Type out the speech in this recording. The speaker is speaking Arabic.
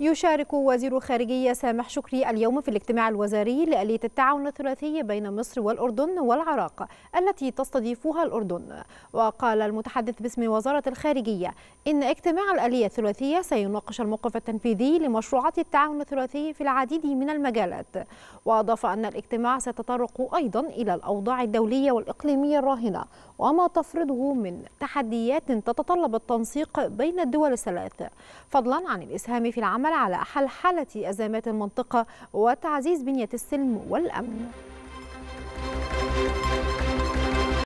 يشارك وزير الخارجية سامح شكري اليوم في الاجتماع الوزاري لآلية التعاون الثلاثي بين مصر والأردن والعراق التي تستضيفها الأردن وقال المتحدث باسم وزارة الخارجية إن اجتماع الآلية الثلاثية سيناقش الموقف التنفيذي لمشروعات التعاون الثلاثي في العديد من المجالات وأضاف أن الاجتماع سيتطرق أيضا إلى الأوضاع الدولية والإقليمية الراهنة وما تفرضه من تحديات تتطلب التنسيق بين الدول الثلاث فضلا عن الإسهام في العمل العمل على حل حالة أزمات المنطقة وتعزيز بنية السلم والأمن